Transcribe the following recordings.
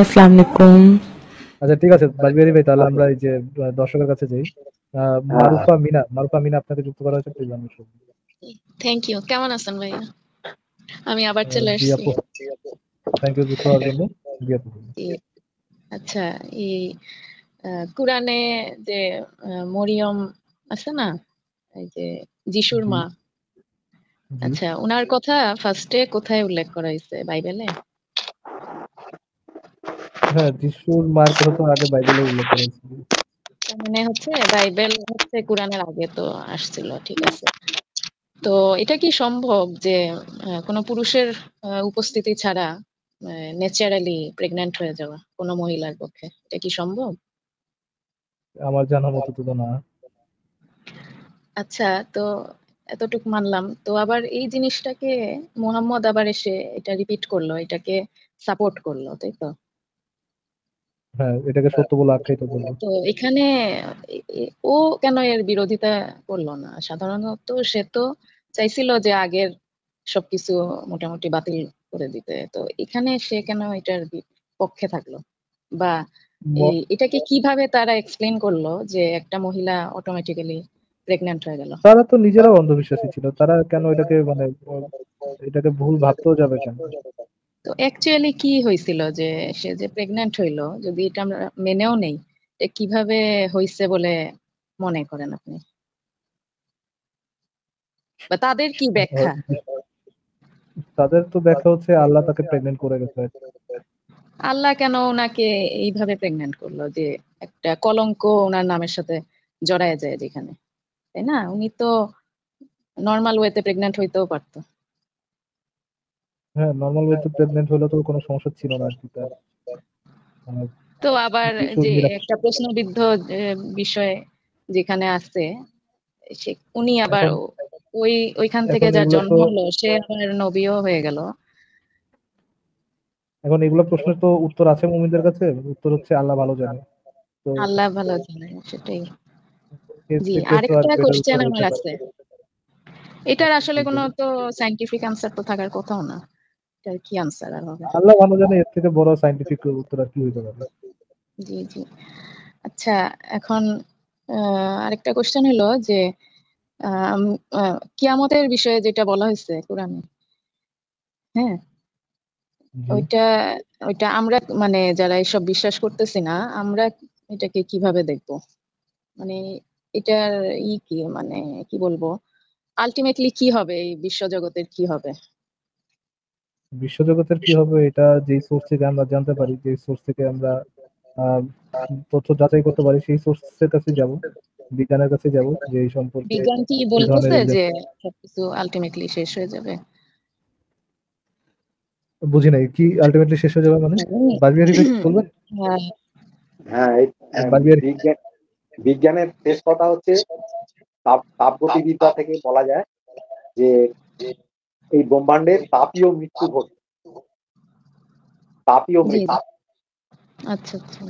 আসসালামু আলাইকুম আচ্ছা ঠিক আছে বাজবিহারি ভাই তাহলে আমরা এই যে দর্শকের কাছে যাই মারুফা মিনা মারুফা মিনা আপনাকে যুক্ত করা হয়েছে থ্যাংক ইউ কেমন আছেন ভাই আমি আবার চলে থ্যাংক ইউ যুক্ত হওয়ার জন্য আচ্ছা এই কুরআনে যে মরিয়ম আছে না এই যে যিশুর মা আচ্ছা উনার কথা ফার্স্টে কোথায় উল্লেখ করা হয়েছে বাইবেলে হ্যাঁ যিশুর মার কথা তো আগে বাইবেলে উল্লেখ করেছি মানে হচ্ছে বাইবেল হচ্ছে কোরআনের আগে তো আসছিল ঠিক আছে তো এটা কি সম্ভব যে কোনো পুরুষের উপস্থিতি ছাড়া ন্যাচারালি প্রেগন্যান্ট হয়ে যাওয়া কোনো মহিলার পক্ষে এটা কি সম্ভব আমার জানা মতো তো না আচ্ছা তো এতটুক মানলাম তো আবার এই জিনিসটাকে মোহাম্মদ আবার এসে এটা রিপিট করলো এটাকে সাপোর্ট করলো তাই তো হ্যাঁ, এটাকে সত্য বলে আখ্যায়িত করলো তো এখানে ও কেন এর বিরোধিতা করলো না সাধারণত সে তো চাইছিল যে আগের সবকিছু মোটামুটি বাতিল করে দিতে তো এখানে সে কেন এটার পক্ষে থাকলো বা এটাকে কিভাবে তারা এক্সপ্লেন করলো যে একটা মহিলা অটোমেটিক্যালি প্রেগন্যান্ট হয়ে গেল তারা তো নিজেরাও অন্ধবিশ্বাসী ছিল তারা কেন এটাকে মানে এটাকে ভুল ভাবতেও যাবে কেন তো অ্যাকচুয়ালি কি হয়েছিল যে সে যে প্রেগন্যান্ট হইলো যদি এটা আমরা মেনেও নেই কিভাবে হয়েছে বলে মনে করেন আপনি বা তাদের কি ব্যাখ্যা তাদের তো ব্যাখ্যা হচ্ছে আল্লাহ তাকে প্রেগন্যান্ট করে গেছে আল্লাহ কেন ওনাকে এইভাবে প্রেগন্যান্ট করলো যে একটা কলঙ্ক ওনার নামের সাথে জড়ায় যায় যেখানে তাই না উনি তো নর্মাল ওয়েতে প্রেগন্যান্ট হইতেও পারতো হ্যাঁ নর্মাল ওয়েতে প্রেগন্যান্ট হলে তো কোনো সমস্যা ছিল না আর কি তার তো আবার যে একটা প্রশ্নবিদ্ধ বিষয়ে যেখানে আছে সে উনি আবার ওই ওইখান থেকে যার জন্ম হলো সে আবার নবীও হয়ে গেল এখন এগুলো প্রশ্নের তো উত্তর আছে মুমিনদের কাছে উত্তর হচ্ছে আল্লাহ ভালো জানে তো আল্লাহ ভালো জানে সেটাই জি আরেকটা কোশ্চেন আমার আছে এটার আসলে কোনো তো সাইন্টিফিক আনসার তো থাকার কথাও না এটার কি আনসার আর হবে আল্লাহ ভালো জানে এর থেকে বড় সাইন্টিফিক উত্তর আর কি হইতে পারে জি জি আচ্ছা এখন আরেকটা কোশ্চেন হলো যে কিয়ামতের বিষয়ে যেটা বলা হয়েছে কোরআনে হ্যাঁ ওইটা ওইটা আমরা মানে যারা এসব বিশ্বাস করতেছি না আমরা এটাকে কিভাবে দেখব মানে এটার ই কি মানে কি বলবো আলটিমেটলি কি হবে এই বিশ্ব জগতের কি হবে বিশ্বজগতের কি হবে এটা যেই সোর্স থেকে আমরা জানতে পারি যে সোর্স থেকে আমরা তথ্য যাচাই করতে পারি সেই সোর্সের কাছে যাব বিজ্ঞানের কাছে যাব যে এই সম্পর্কে বিজ্ঞান কি বলতেছে যে সবকিছু আলটিমেটলি শেষ হয়ে যাবে বুঝি নাই কি আলটিমেটলি শেষ হয়ে যাবে মানে হ্যাঁ, বাজবিহারি বলবেন হ্যাঁ, হ্যাঁ, হ্যাঁ বিজ্ঞানের শেষ কথা হচ্ছে তাপগতিবিদ্যা থেকে বলা যায় যে এই ব্রহ্মাণ্ডের তাপীয় মৃত্যু ঘটে তাপীয় আচ্ছা আচ্ছা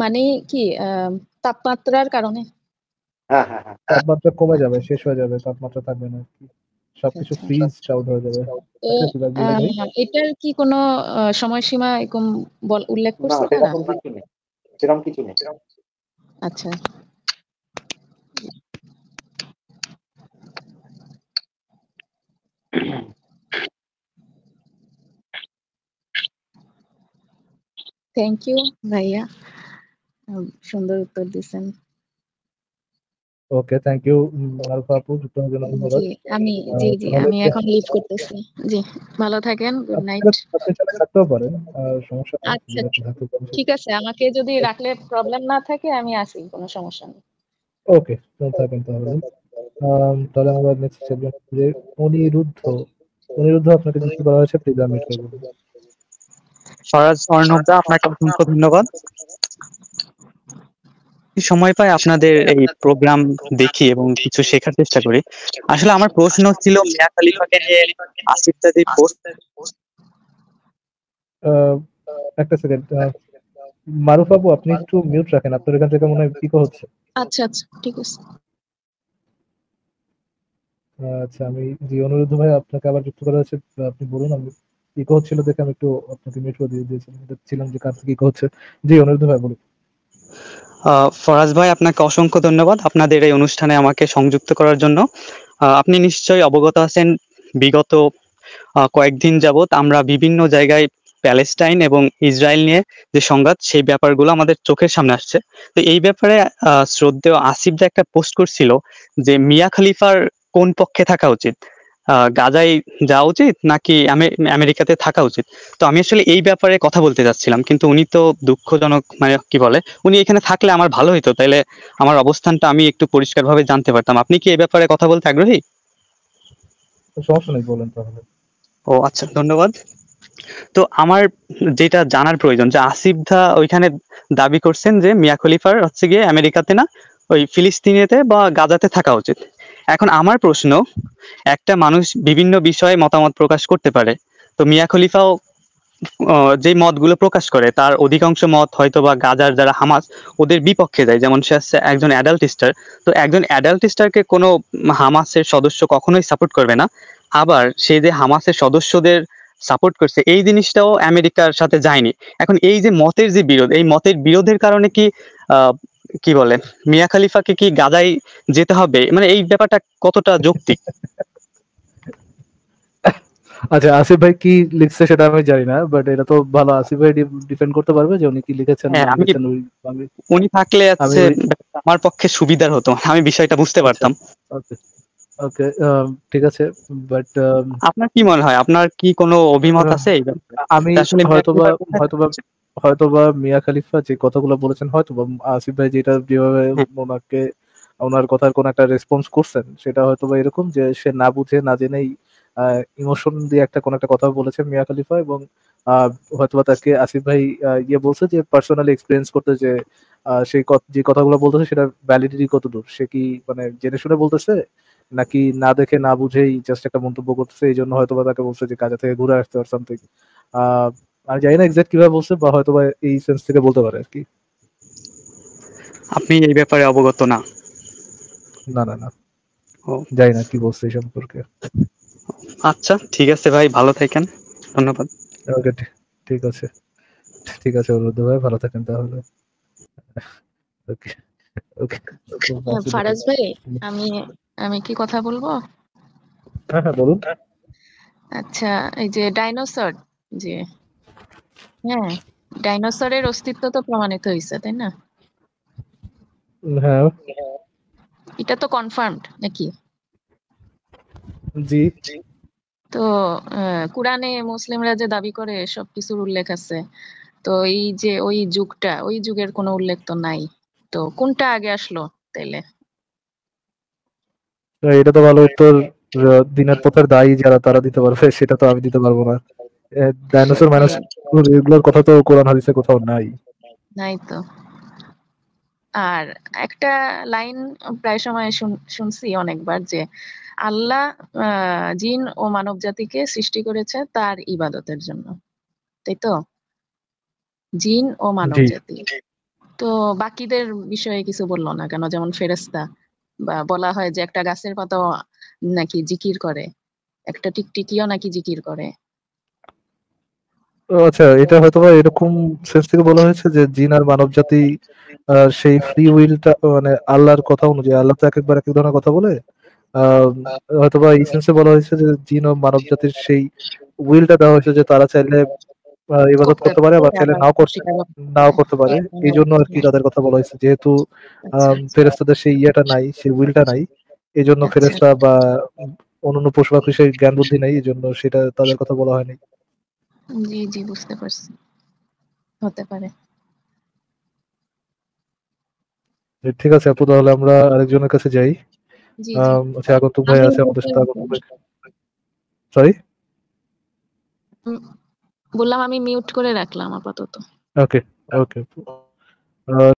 মানে কি তাপমাত্রার কারণে হ্যাঁ হ্যাঁ হ্যাঁ তাপমাত্রা কমে যাবে শেষ হয়ে যাবে তাপমাত্রা থাকবে না সবকিছু ফ্রিজ আচ্ছা, আচ্ছা। হয়ে যাবে আচ্ছা, হ্যাঁ, এটার কি কোনো সময়সীমা এরকম উল্লেখ করছে না সেরকম কিছু নেই আচ্ছা থ্যাংক ইউ ভাইয়া সুন্দর উত্তর দিচ্ছেন ওকে থ্যাংক ইউ আলফা আপু যুক্তর জন্য ধন্যবাদ আমি জি জি আমি এখন লিভ করতেছি জি ভালো থাকেন গুড নাইট আপনি চলে থাকতেও পারেন সমস্যা আচ্ছা ঠিক আছে আমাকে যদি রাখলে প্রবলেম না থাকে আমি আসি কোনো সমস্যা নেই ওকে ভালো থাকেন তাহলে তাহলে আমরা নেক্সট সেশনে অনিরুদ্ধ অনিরুদ্ধ আপনাকে জিজ্ঞেস করা হয়েছে প্লিজ আমি করব ফরাজ অর্ণবদা আপনাকে অসংখ্য ধন্যবাদ সময় পাই আপনাদের এই প্রোগ্রাম দেখি এবং কিছু শেখার চেষ্টা করি আসলে আমার প্রশ্ন ছিল মিয়া খালিফাকে নিয়ে আসিফ দাদি পোস্ট একটা সেকেন্ড মারুফ বাবু আপনি একটু মিউট রাখেন আপনার এখান থেকে মনে হয় পিকো হচ্ছে আচ্ছা আচ্ছা ঠিক আছে আচ্ছা আমি জি অনুরোধ ভাই আপনাকে আবার যুক্ত করা হয়েছে আপনি বলুন আমি ইকো হচ্ছিল দেখে আমি একটু আপনাকে মিউট করে দিয়ে দিয়েছিলাম ছিলাম যে কার থেকে হচ্ছে জি অনিরুদ্ধ ভাই বলুন ফরাজ ভাই আপনাকে অসংখ্য ধন্যবাদ আপনাদের এই অনুষ্ঠানে আমাকে সংযুক্ত করার জন্য আপনি নিশ্চয়ই অবগত আছেন বিগত কয়েকদিন যাবৎ আমরা বিভিন্ন জায়গায় প্যালেস্টাইন এবং ইসরায়েল নিয়ে যে সংঘাত সেই ব্যাপারগুলো আমাদের চোখের সামনে আসছে তো এই ব্যাপারে শ্রদ্ধেয় আসিফ একটা পোস্ট করছিল যে মিয়া খলিফার কোন পক্ষে থাকা উচিত গাজায় যাওয়া উচিত নাকি আমেরিকাতে থাকা উচিত তো আমি আসলে এই ব্যাপারে কথা বলতে যাচ্ছিলাম কিন্তু উনি তো দুঃখজনক মানে কি বলে উনি এখানে থাকলে আমার ভালো হইতো তাইলে আমার অবস্থানটা আমি একটু পরিষ্কার ভাবে জানতে পারতাম আপনি কি এই ব্যাপারে কথা বলতে আগ্রহী বলেন তাহলে ও আচ্ছা ধন্যবাদ তো আমার যেটা জানার প্রয়োজন যে আসিফ দা ওইখানে দাবি করছেন যে মিয়া খলিফার হচ্ছে গিয়ে আমেরিকাতে না ওই ফিলিস্তিনেতে বা গাজাতে থাকা উচিত এখন আমার প্রশ্ন একটা মানুষ বিভিন্ন বিষয়ে মতামত প্রকাশ করতে পারে তো মিয়া খলিফাও যে মতগুলো প্রকাশ করে তার অধিকাংশ মত হয়তো বা গাজার যারা হামাস ওদের বিপক্ষে যায় যেমন সে হচ্ছে একজন অ্যাডাল্টিস্টার তো একজন অ্যাডাল্টিস্টারকে কোনো হামাসের সদস্য কখনোই সাপোর্ট করবে না আবার সে যে হামাসের সদস্যদের সাপোর্ট করছে এই জিনিসটাও আমেরিকার সাথে যায়নি এখন এই যে মতের যে বিরোধ এই মতের বিরোধের কারণে কি কি বলে মিয়া খালিফাকে কি গাদায় যেতে হবে মানে এই ব্যাপারটা কতটা যৌক্তিক আচ্ছা আসিফ ভাই কি লিখছে সেটা আমি জানি না বাট এটা তো ভালো আসিফ ভাই ডিফেন্ড করতে পারবে যে উনি কি লিখেছেন হ্যাঁ, উনি থাকলে আমার পক্ষে সুবিধার হতো আমি বিষয়টা বুঝতে পারতাম আচ্ছা, আচ্ছা। ওকে um, ঠিক আছে বাট um, আপনার কি মনে হয় আপনার কি কোনো অভিমত আছে আমি হয়তোবা হয়তোবা হয়তোবা মিয়া খালিফা যে কথাগুলো বলেছেন হয়তোবা আসিফ ভাই যেটা যেভাবে হ্যাঁ। ওনাকে ওনার কথার কোন একটা রেসপন্স করছেন সেটা হয়তোবা এরকম যে সে না বুঝে না জেনেই ইমোশন দিয়ে একটা কোন একটা কথা বলেছে মিয়া খালিফা এবং হয়তোবা তাকে আসিফ ভাই ইয়ে বলছে যে পার্সোনালি এক্সপিরিয়েন্স করতে যে সেই যে কথাগুলো বলতেছে সেটা ভ্যালিডিটি কতদূর সে কি মানে জেনে শুনে বলতেছে নাকি না দেখে না বুঝেই জাস্ট একটা মন্তব্য করতেছে এই জন্য হয়তো বা তাকে বলছে যে কাজে থেকে ঘুরে আসতে পারছেন সামথিং আমি জানি না এক্সাক্ট কিভাবে বলছে বা হয়তো বা এই সেন্স থেকে বলতে পারে আর কি আপনি এই ব্যাপারে অবগত না না না না জানি না কি বলছে এই সম্পর্কে আচ্ছা ঠিক আছে ভাই ভালো থাকেন ধন্যবাদ ওকে ঠিক আছে ঠিক আছে অনুরোধ ভাই ভালো থাকেন তাহলে ওকে হ্যাঁ, আচ্ছা, ওকে ফারাজ ভাই আমি আমি কি কথা বলবো হ্যাঁ হ্যাঁ বলুন আচ্ছা এই যে ডাইনোসর যে হ্যাঁ ডাইনোসরের অস্তিত্ব তো প্রমাণিত হয়েছে তাই না হ্যাঁ এটা তো কনফার্মড নাকি জি তো কোরআনে মুসলিমরা যে দাবি করে সব কিছুর উল্লেখ আছে তো এই যে ওই যুগটা ওই যুগের কোনো উল্লেখ তো নাই তো কোনটা আগে আসলো তাইলে এটা তো ভালো উত্তর দিনের পথের দায়ী যারা তারা দিতে পারবে সেটা তো আমি দিতে পারবো না ডাইনোসর মাইনোসর এগুলোর কথা তো কোরআন হাদিসে কোথাও নাই নাই তো আর একটা লাইন প্রায় সময় শুনছি অনেকবার যে আল্লাহ জিন ও মানব জাতিকে সৃষ্টি করেছে তার ইবাদতের জন্য তাই তো জিন ও মানব জাতি তো বাকিদের বিষয়ে কিছু বললো না কেন যেমন ফেরেস্তা বলা হয় যে একটা গাছের পাতা নাকি জিকির করে একটা টিকটিকিও নাকি জিকির করে আচ্ছা এটা হয়তো বা এরকম সেন্স থেকে বলা হয়েছে যে জিন আর মানব জাতি সেই ফ্রি উইলটা মানে আল্লাহর কথা অনুযায়ী আল্লাহ তো এক একবার এক এক ধরনের কথা বলে হয়তোবা এই সেন্সে বলা হয়েছে যে জিন ও মানব জাতির সেই উইলটা দেওয়া হয়েছে যে তারা চাইলে ইবাদত করতে পারে বা চাইলে নাও করতে নাও করতে পারে হ্যাঁ, এই জন্য আর কি হ্যাঁ। তাদের কথা বলা হয়েছে যেহেতু আচ্ছা, আচ্ছা। ফেরেস্তাদের সেই ইয়েটা নাই সেই উইলটা নাই এই জন্য আচ্ছা। ফেরেস্তা বা অন্যান্য পশু পাখি সেই জ্ঞান বুদ্ধি নাই এই জন্য সেটা তাদের কথা বলা হয়নি জি জি বুঝতে পারছি হতে পারে ঠিক আছে আপু তাহলে আমরা আরেকজনের কাছে যাই আচ্ছা আগত ভাই আছে আমাদের সাথে আগত সরি বললাম আমি মিউট করে রাখলাম আপাতত ওকে ওকে